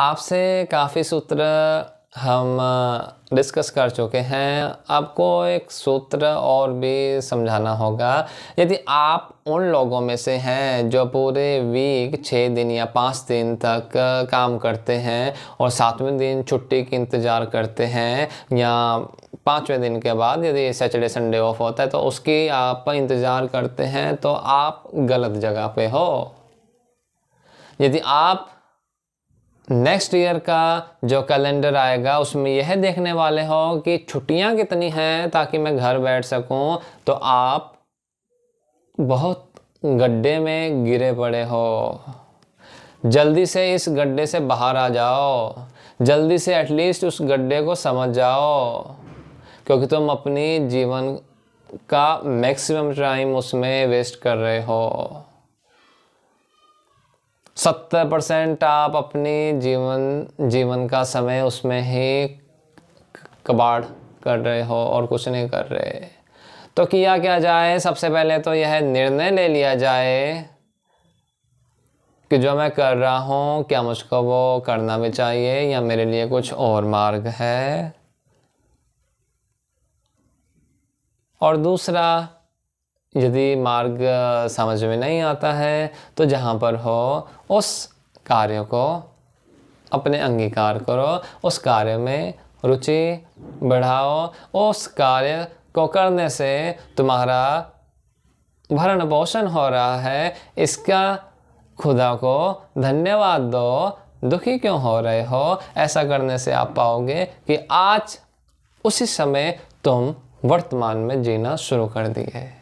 आपसे काफ़ी सूत्र हम डिस्कस कर चुके हैं आपको एक सूत्र और भी समझाना होगा यदि आप उन लोगों में से हैं जो पूरे वीक छः दिन या पाँच दिन तक काम करते हैं और सातवें दिन छुट्टी की इंतज़ार करते हैं या पाँचवें दिन के बाद यदि सैटरडे संडे ऑफ होता है तो उसकी आप इंतज़ार करते हैं तो आप गलत जगह पे हो यदि आप नेक्स्ट ईयर का जो कैलेंडर आएगा उसमें यह देखने वाले हो कि छुट्टियां कितनी हैं ताकि मैं घर बैठ सकूं तो आप बहुत गड्ढे में गिरे पड़े हो जल्दी से इस गड्ढे से बाहर आ जाओ जल्दी से एटलीस्ट उस गड्ढे को समझ जाओ क्योंकि तुम अपनी जीवन का मैक्सिमम टाइम उसमें वेस्ट कर रहे हो सत्तर परसेंट आप अपने जीवन जीवन का समय उसमें ही कबाड़ कर रहे हो और कुछ नहीं कर रहे तो किया क्या जाए सबसे पहले तो यह निर्णय ले लिया जाए कि जो मैं कर रहा हूँ क्या मुझको वो करना भी चाहिए या मेरे लिए कुछ और मार्ग है और दूसरा यदि मार्ग समझ में नहीं आता है तो जहाँ पर हो उस कार्य को अपने अंगीकार करो उस कार्य में रुचि बढ़ाओ उस कार्य को करने से तुम्हारा भरण पोषण हो रहा है इसका खुदा को धन्यवाद दो दुखी क्यों हो रहे हो ऐसा करने से आप पाओगे कि आज उसी समय तुम वर्तमान में जीना शुरू कर दिए